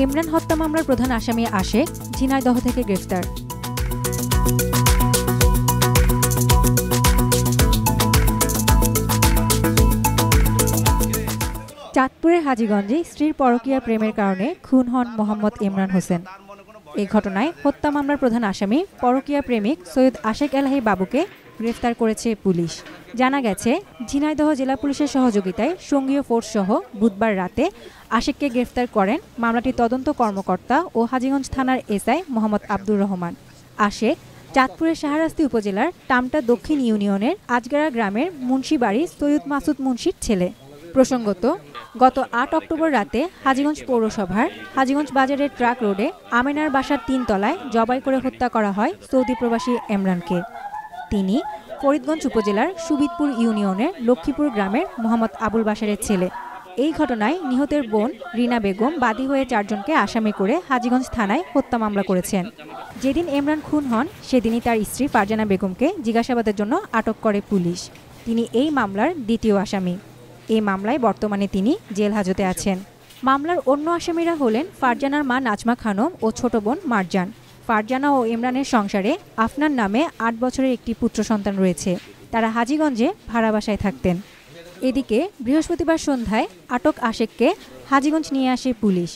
ইমরান হত্যা মামলার প্রধান আসামি আসে ঝিনাইদহ থেকে গ্রেফতার চাঁদপুরের হাজীগঞ্জে স্ত্রীর পরকীয়া প্রেমের কারণে খুন হন মোহাম্মদ ইমরান হোসেন এই ঘটনায় হত্যা মামলার প্রধান আসামি পরকীয়া প্রেমিক সৈয়দ আশেক এলাহি বাবুকে গ্রেফতার করেছে পুলিশ জানা গেছে ঝিনাইদহ জেলা পুলিশের সহযোগিতায় সঙ্গীয় ফোর্স সহ বুধবার রাতে আশিককে গ্রেফতার করেন মামলাটি তদন্ত কর্মকর্তা ও হাজিগঞ্জ থানার এসআই মোহাম্মদ আব্দুর রহমান আশেক চাঁদপুরের শাহরাস্তি উপজেলার টামটা দক্ষিণ ইউনিয়নের আজগারা গ্রামের মুন্সি বাড়ি সৈয়দ মাসুদ মুন্সির ছেলে প্রসঙ্গত গত আট অক্টোবর রাতে হাজিগঞ্জ পৌরসভার হাজিগঞ্জ বাজারের ট্রাক রোডে আমেনার বাসার তিনতলায় জবাই করে হত্যা করা হয় সৌদি প্রবাসী এমরানকে তিনি ফরিদগঞ্জ উপজেলার সুবিদপুর ইউনিয়নের লক্ষ্মীপুর গ্রামের মোহাম্মদ আবুল বাসারের ছেলে এই ঘটনায় নিহতের বোন রিনা বেগম বাদী হয়ে চারজনকে আসামি করে হাজীগঞ্জ থানায় হত্যা মামলা করেছেন যেদিন ইমরান খুন হন সেদিনই তার স্ত্রী ফারজানা বেগমকে জিজ্ঞাসাবাদের জন্য আটক করে পুলিশ তিনি এই মামলার দ্বিতীয় আসামি এই মামলায় বর্তমানে তিনি জেল হাজতে আছেন মামলার অন্য আসামিরা হলেন ফারজানার মা নাজমা খানম ও ছোট বোন মারজান ফারজানা ও ইমরানের সংসারে আফনান নামে আট বছরের একটি পুত্র সন্তান রয়েছে তারা হাজিগঞ্জে ভাড়া বাসায় থাকতেন এদিকে বৃহস্পতিবার সন্ধ্যায় আটক আশেককে হাজিগঞ্জ নিয়ে আসে পুলিশ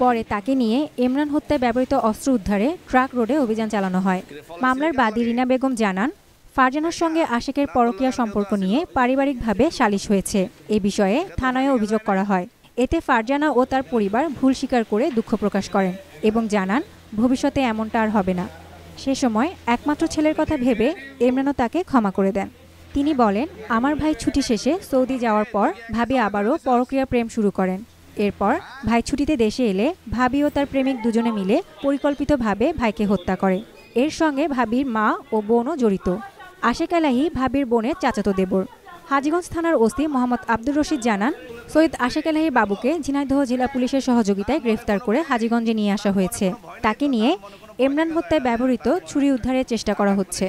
পরে তাকে নিয়ে ইমরান হত্যায় ব্যবহৃত অস্ত্র উদ্ধারে ট্রাক রোডে অভিযান চালানো হয় মামলার বাদী রিনা বেগম জানান ফারজানার সঙ্গে আশেকের পরকীয়া সম্পর্ক নিয়ে পারিবারিকভাবে সালিশ হয়েছে এ বিষয়ে থানায় অভিযোগ করা হয় এতে ফারজানা ও তার পরিবার ভুল স্বীকার করে দুঃখ প্রকাশ করেন এবং জানান ভবিষ্যতে এমনটা আর হবে না সে সময় একমাত্র ছেলের কথা ভেবে এমরানও তাকে ক্ষমা করে দেন তিনি বলেন আমার ভাই ছুটি শেষে সৌদি যাওয়ার পর ভাবি আবারও পরক্রিয়া প্রেম শুরু করেন এরপর ভাই ছুটিতে দেশে এলে ভাবি ও তার প্রেমিক দুজনে মিলে পরিকল্পিতভাবে ভাইকে হত্যা করে এর সঙ্গে ভাবির মা ও বোনও জড়িত আশেকালাহি ভাবির বোনের চাচাতো দেবর হাজীগঞ্জ থানার ওসি মোহাম্মদ আব্দুর রশিদ জানান সৈয়দ আশেক আলাহি বাবুকে ঝিনাইদহ জেলা পুলিশের সহযোগিতায় গ্রেফতার করে হাজীগঞ্জে নিয়ে আসা হয়েছে তাকে নিয়ে এমরান হত্যায় ব্যবহৃত ছুরি উদ্ধারের চেষ্টা করা হচ্ছে